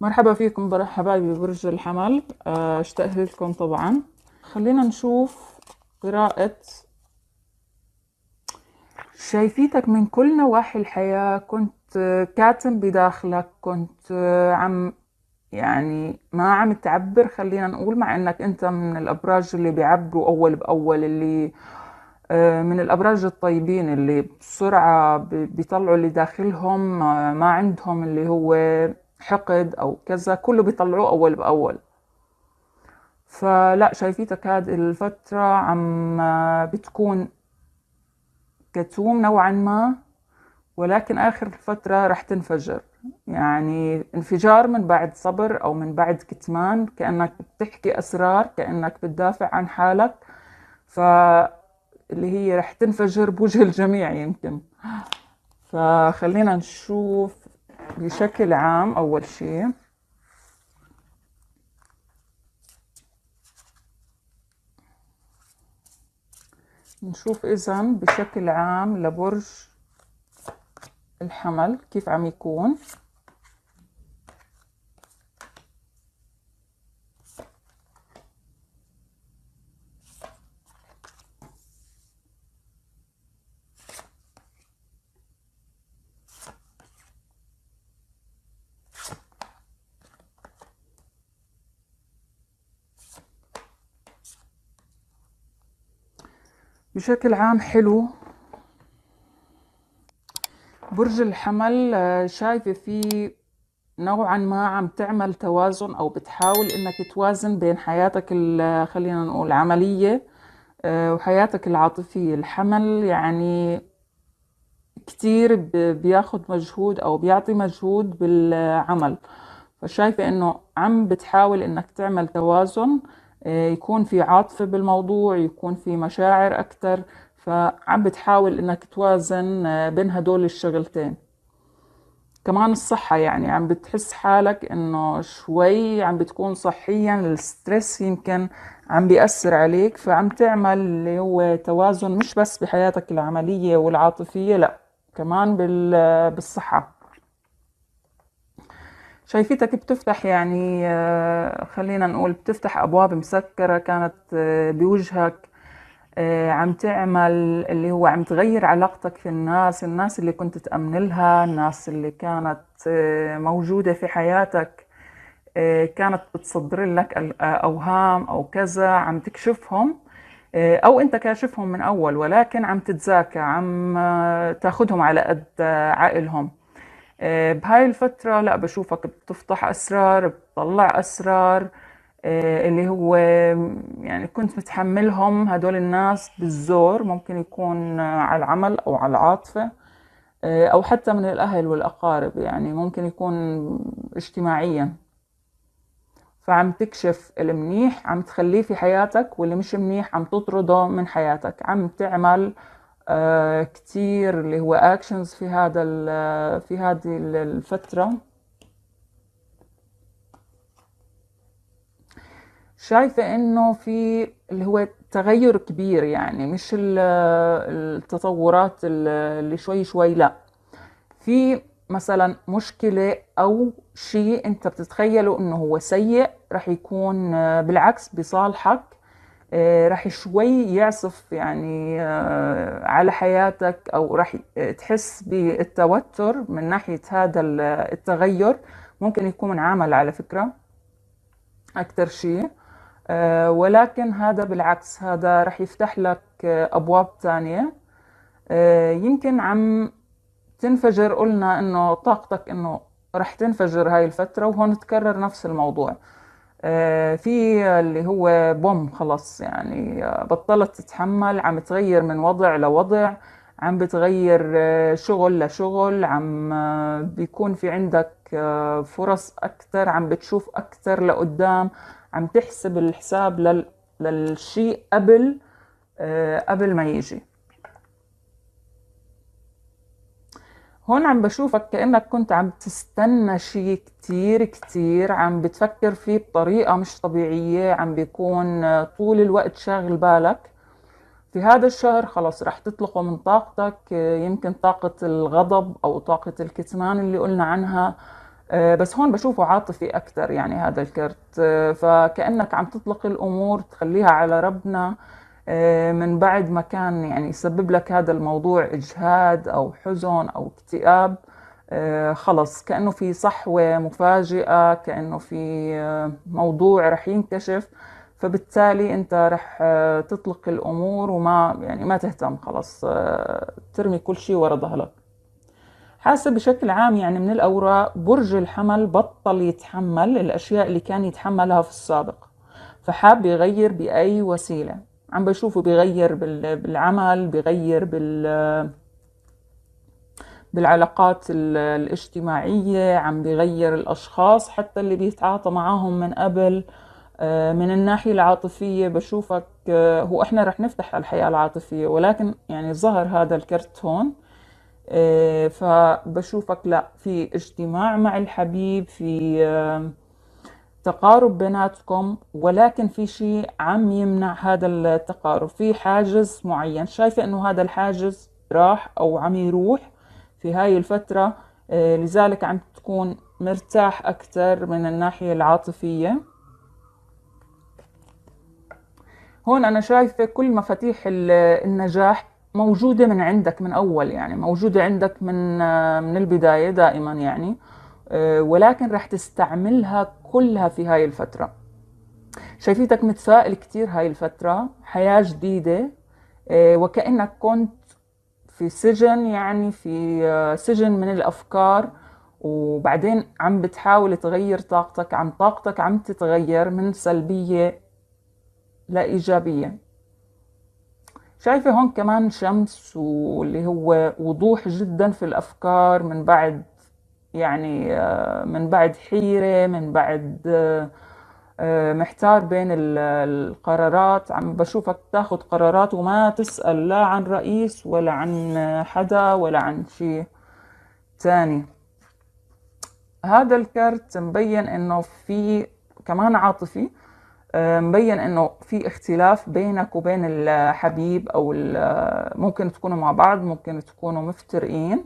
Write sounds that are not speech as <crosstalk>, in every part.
مرحبا فيكم برا حبايبي برج الحمل آه، اشتقت لكم طبعا خلينا نشوف قراءة شايفيتك من كل نواحي الحياة كنت آه، كاتم بداخلك كنت آه، عم يعني ما عم تعبر خلينا نقول مع انك انت من الابراج اللي بيعبروا اول باول اللي من الابراج الطيبين اللي بسرعه بيطلعوا اللي داخلهم ما عندهم اللي هو حقد او كذا كله بيطلعوه اول باول فلا شايفيتك هاد الفترة عم بتكون كتوم نوعا ما ولكن آخر الفترة رح تنفجر يعني انفجار من بعد صبر أو من بعد كتمان كأنك بتحكي أسرار كأنك بتدافع عن حالك فاللي هي رح تنفجر بوجه الجميع يمكن فخلينا نشوف بشكل عام أول شيء نشوف إذا بشكل عام لبرج الحمل كيف عم يكون بشكل عام حلو برج الحمل آه، شايفة فيه نوعا ما عم تعمل توازن او بتحاول انك توازن بين حياتك آه، خلينا نقول عملية آه، وحياتك العاطفية الحمل يعني كتير بياخد مجهود او بيعطي مجهود بالعمل فشايفة انه عم بتحاول انك تعمل توازن آه، يكون في عاطفة بالموضوع يكون في مشاعر أكتر فعم بتحاول إنك توازن آه، بين هدول الشغلتين كمان الصحة يعني عم بتحس حالك إنه شوي عم بتكون صحيا الستريس يمكن عم بيأثر عليك فعم تعمل اللي هو توازن مش بس بحياتك العملية والعاطفية لأ كمان بالصحة شايفتك بتفتح يعني آه، خلينا نقول بتفتح ابواب مسكره كانت آه، بوجهك آه، عم تعمل اللي هو عم تغير علاقتك في الناس الناس اللي كنت تأمن لها الناس اللي كانت موجودة في حياتك كانت بتصدر لك أوهام أو كذا عم تكشفهم أو أنت كاشفهم من أول ولكن عم تتزاكى عم تاخدهم على قد عقلهم آه، بهاي الفترة لا بشوفك بتفتح أسرار بتطلع أسرار آه، اللي هو يعني كنت متحملهم هدول الناس بالزور ممكن يكون على العمل أو على العاطفة آه، أو حتى من الأهل والأقارب يعني ممكن يكون اجتماعيا فعم تكشف المنيح عم تخليه في حياتك واللي مش منيح عم تطرده من حياتك عم تعمل آه، كتير اللي هو اكشنز في هذا آه، في هذه الفتره شايفة انه في اللي هو تغير كبير يعني مش آه، التطورات اللي شوي شوي لا في مثلا مشكلة او شيء انت بتتخيله انه هو سيء رح يكون بالعكس بصالحك آه، راح شوي يعصف يعني آه، على حياتك او راح تحس بالتوتر من ناحيه هذا التغير ممكن يكون عمل على فكره اكثر شيء آه، ولكن هذا بالعكس هذا راح يفتح لك ابواب تانية يمكن عم تنفجر قلنا انه طاقتك انه راح تنفجر هاي الفتره وهون تكرر نفس الموضوع آه، في اللي هو بوم خلاص يعني آه، بطلت تتحمل عم تغير من وضع لوضع عم بتغير آه، شغل لشغل عم بيكون في عندك فرص أكتر عم بتشوف أكتر لقدام عم تحسب الحساب للشيء قبل قبل ما يجي هون عم بشوفك كأنك كنت عم تستنى شيء كتير كتير عم بتفكر فيه بطريقة مش طبيعية عم بيكون طول الوقت شاغل بالك في هذا الشهر خلاص رح تطلقه من طاقتك يمكن طاقة الغضب أو طاقة الكتمان اللي قلنا عنها بس هون بشوفه عاطفي أكتر يعني هذا الكرت فكأنك عم تطلق الأمور تخليها على ربنا آه، من بعد ما كان يعني يسبب لك هذا الموضوع إجهاد أو حزن أو اكتئاب آه، خلص كأنه في صحوة مفاجئة كأنه في آه، موضوع رح ينكشف فبالتالي انت رح تطلق الامور وما يعني ما تهتم خلص ترمي كل شيء ورا ظهرك حاسه بشكل عام يعني من الاوراق برج الحمل بطل يتحمل الاشياء اللي كان يتحملها في السابق فحاب يغير باي وسيله عم بشوفه بغير بالعمل بغير بال بالعلاقات الاجتماعية عم بغير الأشخاص حتى اللي بيتعاطى معاهم من قبل آه، من الناحية العاطفية بشوفك آه، هو احنا رح نفتح الحياة العاطفية ولكن يعني ظهر هذا الكرت هون آه، فبشوفك لا في اجتماع مع الحبيب في تقارب بيناتكم ولكن في شيء عم يمنع هذا التقارب في حاجز معين شايفة انه هذا الحاجز راح او عم يروح في هاي الفترة آه، لذلك عم تكون مرتاح أكثر من الناحية العاطفية هون أنا شايفة كل مفاتيح النجاح موجودة من عندك من أول يعني موجودة عندك من آه، من البداية دائما يعني آه، ولكن رح تستعملها كلها في هاي الفترة شايفيتك متفائل كتير هاي الفترة حياة جديدة آه، وكأنك كنت في سجن يعني في آه، سجن من الأفكار وبعدين عم بتحاول تغير طاقتك عم طاقتك عم تتغير من سلبية لإيجابية شايفة هون كمان شمس واللي هو وضوح جدا في الأفكار من بعد يعني آه، من بعد حيرة من بعد آه، آه، محتار بين القرارات عم بشوفك تاخد قرارات وما تسأل لا عن رئيس ولا عن حدا ولا عن شيء تاني هذا الكرت مبين انه في كمان عاطفي مبين انه في اختلاف بينك وبين الحبيب او ممكن تكونوا مع بعض ممكن تكونوا مفترقين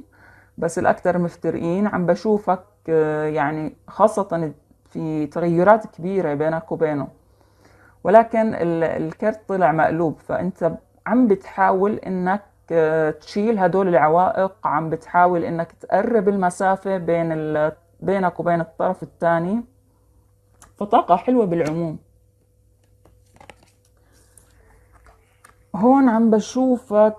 بس الأكثر مفترقين عم بشوفك آه، يعني خاصة في تغيرات كبيرة بينك وبينه ولكن الكرت طلع مقلوب فأنت عم بتحاول إنك آه، تشيل هدول العوائق عم بتحاول إنك تقرب المسافة بين بينك وبين الطرف الثاني فطاقة حلوة بالعموم هون عم بشوفك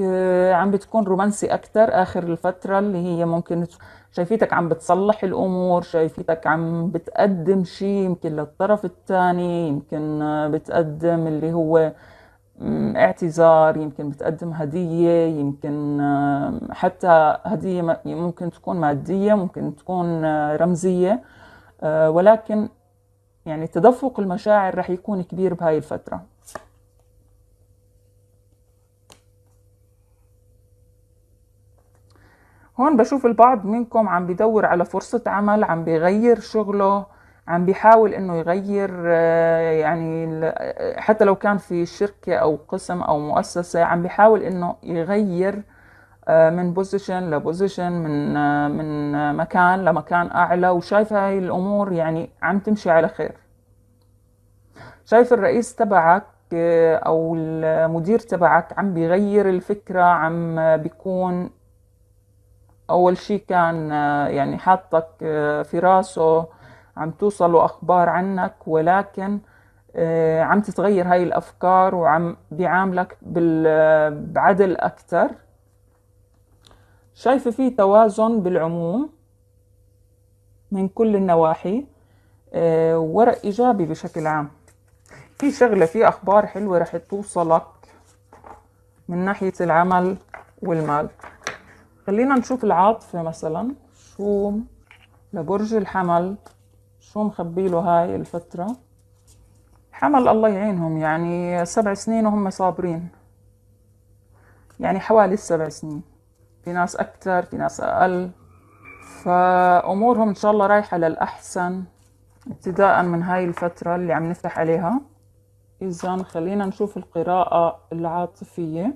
آه، عم بتكون رومانسي أكتر آخر الفترة اللي هي ممكن شايفيتك عم بتصلح الأمور شايفيتك عم بتقدم شيء يمكن للطرف الثاني يمكن آه، بتقدم اللي هو اعتذار يمكن بتقدم هدية يمكن آه، حتى هدية ممكن تكون مادية ممكن تكون رمزية ولكن يعني تدفق المشاعر رح يكون كبير بهاي الفترة هون بشوف البعض منكم عم بدور على فرصة عمل عم بغير شغله عم بيحاول انه يغير آه، يعني آه، حتى لو كان في شركة او قسم او مؤسسة عم بيحاول انه يغير آه، من بوزيشن لبوزيشن من من مكان لمكان اعلى وشايف هاي الامور يعني عم تمشي على خير شايف الرئيس تبعك او المدير تبعك عم بيغير الفكرة عم بيكون أول شيء كان آه، يعني حاطك آه، في راسه عم توصلوا أخبار عنك ولكن آه، عم تتغير هاي الأفكار وعم بيعاملك بعدل أكتر شايفة في توازن بالعموم من كل النواحي ورق إيجابي بشكل عام في شغلة في أخبار حلوة رح توصلك من ناحية العمل والمال خلينا نشوف العاطفة مثلا شو لبرج الحمل شو مخبي له هاي الفترة حمل الله يعينهم يعني سبع سنين وهم صابرين يعني حوالي السبع سنين في ناس أكثر في ناس أقل فأمورهم إن شاء الله رايحة للأحسن ابتداء من هاي الفترة اللي عم نفتح عليها إذا خلينا نشوف القراءة العاطفية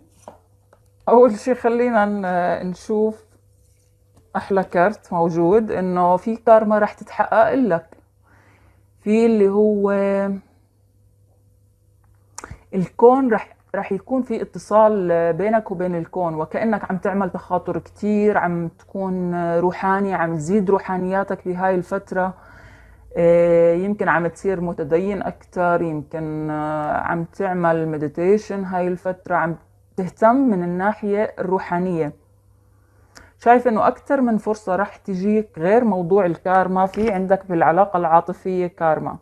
اول شيء خلينا نشوف احلى كارت موجود انه في كارما رح تتحقق لك في اللي هو الكون رح رح يكون في اتصال بينك وبين الكون وكأنك عم تعمل تخاطر كتير عم تكون روحاني عم تزيد روحانياتك بهاي الفترة إيه، يمكن عم تصير متدين أكتر يمكن آه، عم تعمل مديتيشن هاي الفترة عم تهتم من الناحية الروحانية شايف انه اكثر من فرصة راح تجيك غير موضوع الكارما في عندك بالعلاقة العاطفية كارما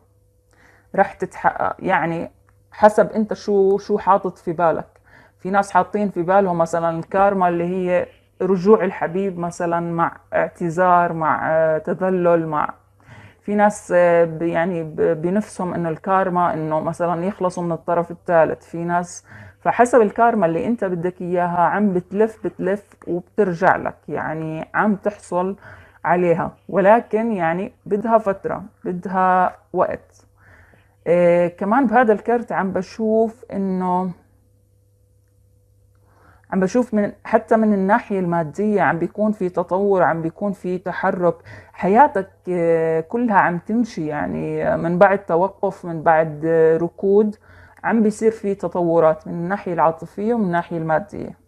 راح تتحقق يعني حسب انت شو شو حاطط في بالك في ناس حاطين في بالهم مثلا الكارما اللي هي رجوع الحبيب مثلا مع اعتذار مع تذلل مع في ناس يعني بنفسهم انه الكارما انه مثلا يخلصوا من الطرف الثالث في ناس فحسب الكارما اللي انت بدك اياها عم بتلف بتلف وبترجع لك يعني عم تحصل عليها ولكن يعني بدها فترة بدها وقت إيه كمان بهذا الكرت عم بشوف انه عم بشوف من حتى من الناحية المادية عم بيكون في تطور عم بيكون في تحرك حياتك إيه، كلها عم تمشي يعني من بعد توقف من بعد ركود عم بيصير في تطورات من الناحية العاطفية ومن الناحية المادية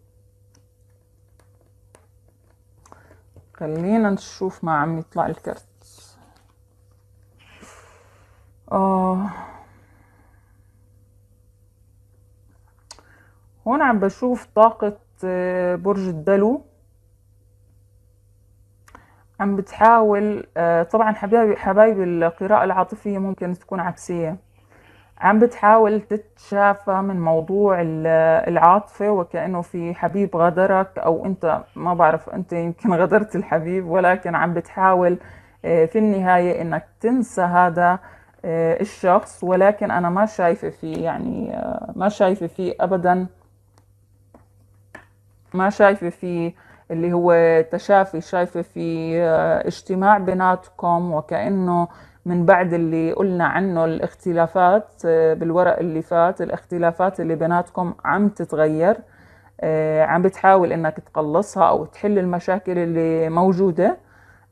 خلينا نشوف ما عم يطلع الكرت آه. هون عم بشوف طاقة آه، برج الدلو عم بتحاول آه، طبعا حبايبي حبايبي القراءة العاطفية ممكن تكون عكسية عم بتحاول تتشافى من موضوع العاطفة وكأنه في حبيب غدرك أو أنت ما بعرف أنت يمكن <laughs> غدرت الحبيب ولكن عم بتحاول آه، في النهاية أنك تنسى هذا آه، الشخص ولكن أنا ما شايفة فيه يعني آه، ما شايفة فيه أبدا ما شايفة فيه اللي هو تشافي شايفة فيه اجتماع بيناتكم وكأنه من بعد اللي قلنا عنه الاختلافات آه، بالورق اللي فات الاختلافات اللي بيناتكم عم تتغير آه، عم بتحاول انك تقلصها او تحل المشاكل اللي موجوده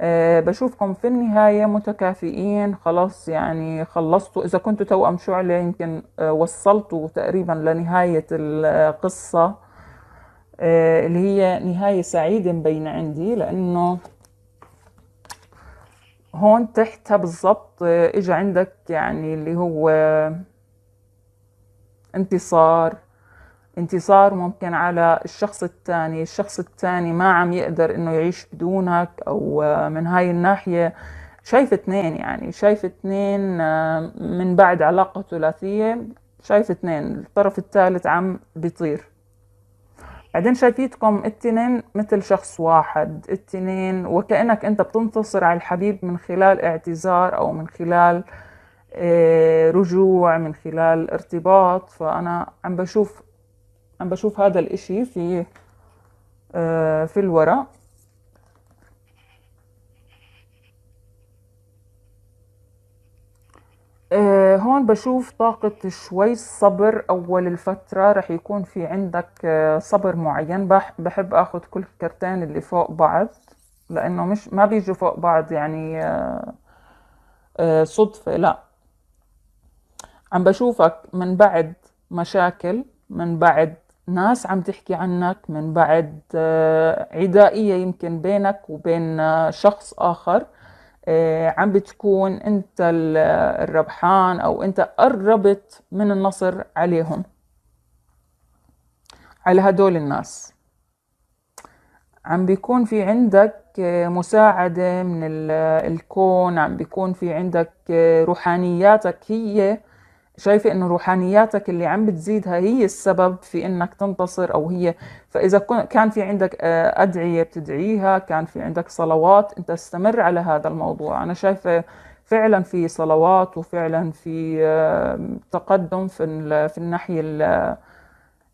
آه، بشوفكم في النهايه متكافئين خلاص يعني خلصتوا اذا كنتوا توأم شعله يمكن وصلتوا تقريبا لنهايه القصه اللي هي نهايه سعيده مبينه عندي لانه هون تحتها بالضبط آه، اجى عندك يعني اللي هو انتصار انتصار ممكن على الشخص الثاني الشخص الثاني ما عم يقدر انه يعيش بدونك او آه، من هاي الناحية شايف اثنين يعني شايف اثنين آه، من بعد علاقة ثلاثية شايف اثنين الطرف الثالث عم بيطير بعدين شايفيتكم التنين مثل شخص واحد التنين وكأنك أنت بتنتصر على الحبيب من خلال اعتذار أو من خلال آه، رجوع من خلال ارتباط فأنا عم بشوف عم بشوف هذا الإشي في آه، في الورق آه، هون بشوف طاقة شوي صبر أول الفترة رح يكون في عندك آه، صبر معين بحب أخذ كل كرتين اللي فوق بعض لأنه مش ما بيجوا فوق بعض يعني آه، صدفة لا عم بشوفك من بعد مشاكل من بعد ناس عم تحكي عنك من بعد عدائية يمكن بينك وبين شخص آخر آه، عم بتكون انت الربحان او انت قربت من النصر عليهم على هدول الناس عم بيكون في عندك آه، مساعدة من الكون عم بيكون في عندك آه، روحانياتك هي شايفة انه روحانياتك اللي عم بتزيدها هي السبب في انك تنتصر او هي فاذا كان في عندك آه، ادعية بتدعيها كان في عندك صلوات انت استمر على هذا الموضوع انا شايفة فعلا في صلوات وفعلا في آه، تقدم في في الناحية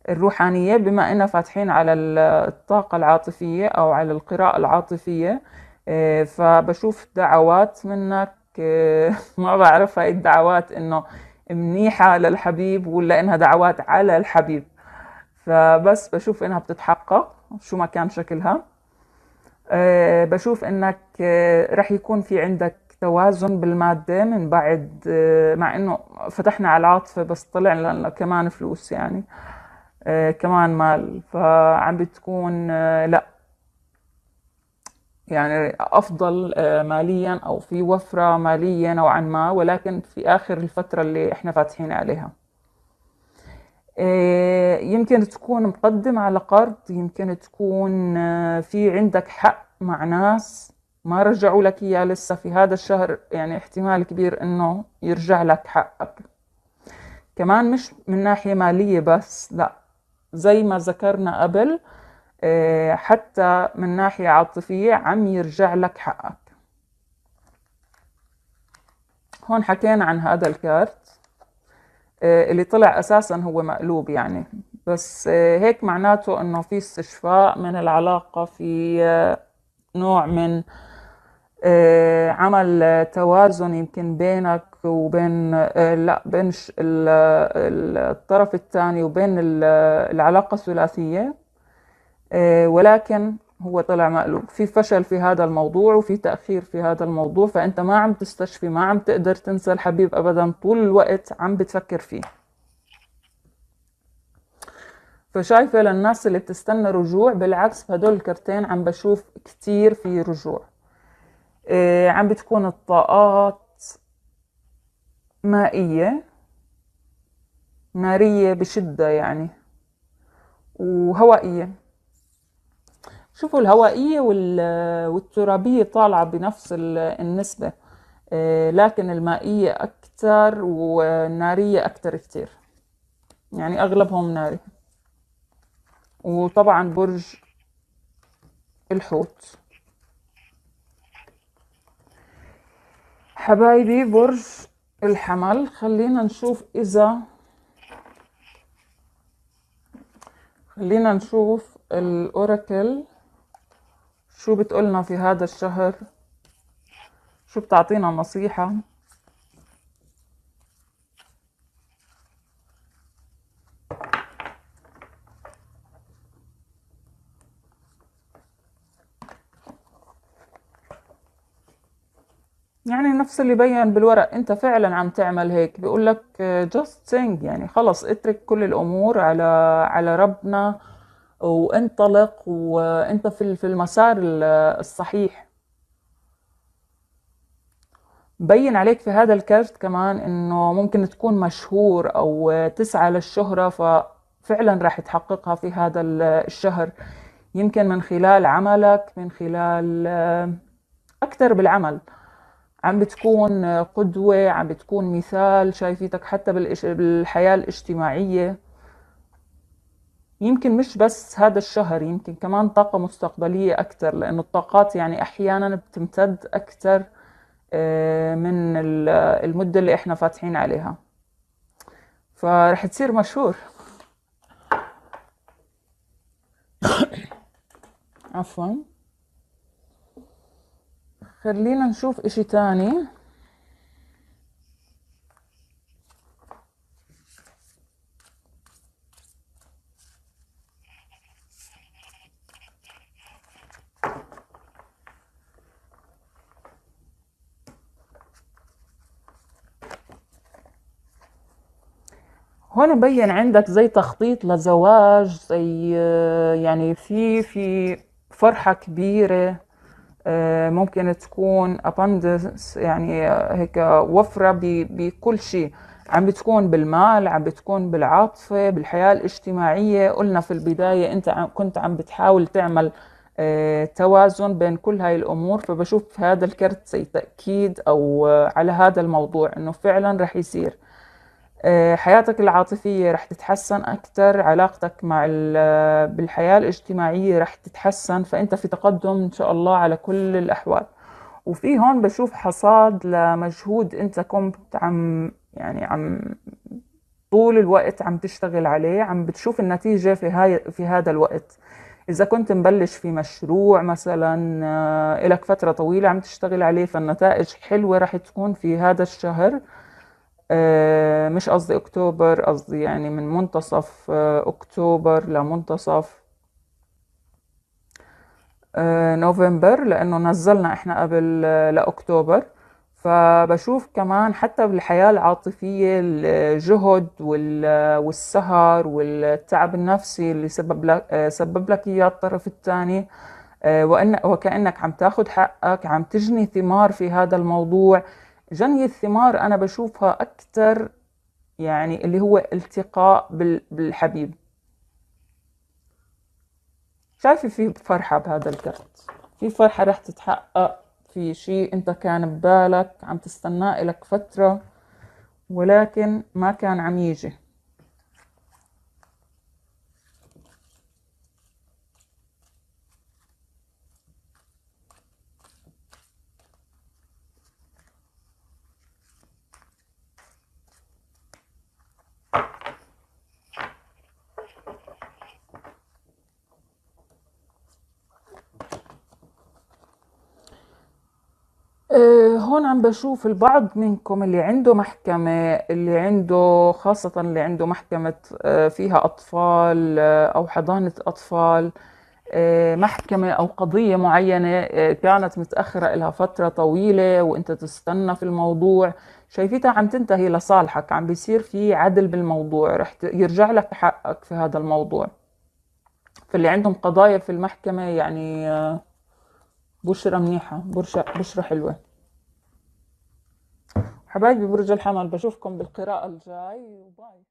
الروحانية بما اننا فاتحين على الطاقة العاطفية او على القراءة العاطفية آه، فبشوف دعوات منك <laughs> ما بعرف هاي الدعوات انه منيحة للحبيب ولا إنها دعوات على الحبيب فبس بشوف إنها بتتحقق شو ما كان شكلها آه، بشوف إنك آه، رح يكون في عندك توازن بالمادة من بعد آه، مع إنه فتحنا على العاطفة بس طلع لنا كمان فلوس يعني كمان مال فعم بتكون لا يعني افضل آه، ماليا او في وفره ماليه نوعا ما ولكن في اخر الفتره اللي احنا فاتحين عليها آه، يمكن تكون مقدم على قرض يمكن تكون آه، في عندك حق مع ناس ما رجعوا لك اياه لسه في هذا الشهر يعني احتمال كبير انه يرجع لك حقك كمان مش من ناحيه ماليه بس لا زي ما ذكرنا قبل آه، حتى من ناحية عاطفية عم يرجع لك حقك هون حكينا عن هذا الكارت آه، اللي طلع أساسا هو مقلوب يعني بس آه، هيك معناته أنه في استشفاء من العلاقة في نوع من عمل توازن يمكن بينك وبين لا بين الطرف الثاني وبين العلاقة الثلاثية آه، ولكن هو طلع مقلوب في فشل في هذا الموضوع وفي تأخير في هذا الموضوع فأنت ما عم تستشفي ما عم تقدر تنسى الحبيب أبدا طول الوقت عم بتفكر فيه فشايفة للناس اللي بتستنى رجوع بالعكس هدول الكرتين عم بشوف كتير في رجوع آه، عم بتكون الطاقات مائية نارية بشدة يعني وهوائية شوفوا الهوائية والترابية طالعة بنفس النسبة آه، لكن المائية أكتر والنارية أكتر كتير يعني أغلبهم ناري وطبعا برج الحوت حبايبي برج الحمل خلينا نشوف إذا خلينا نشوف الأوراكل شو بتقولنا في هذا الشهر شو بتعطينا نصيحة يعني نفس اللي بين بالورق انت فعلا عم تعمل هيك بيقول لك just think يعني خلص اترك كل الامور على على ربنا وانطلق وانت في المسار الصحيح بين عليك في هذا الكارت كمان انه ممكن تكون مشهور او تسعى للشهرة ففعلا راح تحققها في هذا الشهر يمكن من خلال عملك من خلال اكثر بالعمل عم بتكون قدوة عم بتكون مثال شايفيتك حتى بالحياة الاجتماعية يمكن مش بس هذا الشهر يمكن كمان طاقة مستقبلية أكثر لأنه الطاقات يعني أحيانا بتمتد أكثر آه، من المدة اللي إحنا فاتحين عليها فرح تصير مشهور <coughs> عفوا خلينا نشوف إشي تاني هون مبين عندك زي تخطيط لزواج زي يعني في في فرحة كبيرة آه، ممكن تكون abundance يعني هيك وفرة بكل شيء عم بتكون بالمال عم بتكون بالعاطفة بالحياة الاجتماعية قلنا في البداية أنت كنت عم بتحاول تعمل آه، توازن بين كل هاي الأمور فبشوف هذا الكرت زي تأكيد أو آه، على هذا الموضوع أنه فعلا رح يصير آه، حياتك العاطفية رح تتحسن أكثر علاقتك مع آه، بالحياة الاجتماعية رح تتحسن فأنت في تقدم إن شاء الله على كل الأحوال وفي هون بشوف حصاد لمجهود أنت كنت عم يعني عم طول الوقت عم تشتغل عليه عم بتشوف النتيجة في, هاي في هذا الوقت إذا كنت مبلش في مشروع مثلا آه، إلك فترة طويلة عم تشتغل عليه فالنتائج حلوة رح تكون في هذا الشهر آه، مش قصدي اكتوبر قصدي يعني من منتصف آه، اكتوبر لمنتصف آه، نوفمبر لانه نزلنا احنا قبل لاكتوبر فبشوف كمان حتى بالحياة العاطفية الجهد والسهر والتعب النفسي اللي سبب لك, سبب لك إياه الطرف الثاني وكأنك عم تاخد حقك عم تجني ثمار في هذا الموضوع جني الثمار أنا بشوفها أكثر يعني اللي هو التقاء بالحبيب شايفة في فرحة بهذا الكرت في فرحة رح تتحقق في شيء أنت كان ببالك عم تستناه لك فترة ولكن ما كان عم يجي هون عم بشوف البعض منكم اللي عنده محكمة اللي عنده خاصة اللي عنده محكمة آه، فيها أطفال آه، أو حضانة أطفال آه، محكمة أو قضية معينة كانت متأخرة لها فترة طويلة وأنت تستنى في الموضوع شايفتها عم تنتهي لصالحك عم بيصير في عدل بالموضوع رح يرجع لك حقك في هذا الموضوع فاللي عندهم قضايا في المحكمة يعني بشرة منيحة بشرة, بشرة حلوة حبايبي برج الحمل بشوفكم بالقراءة الجاي وباي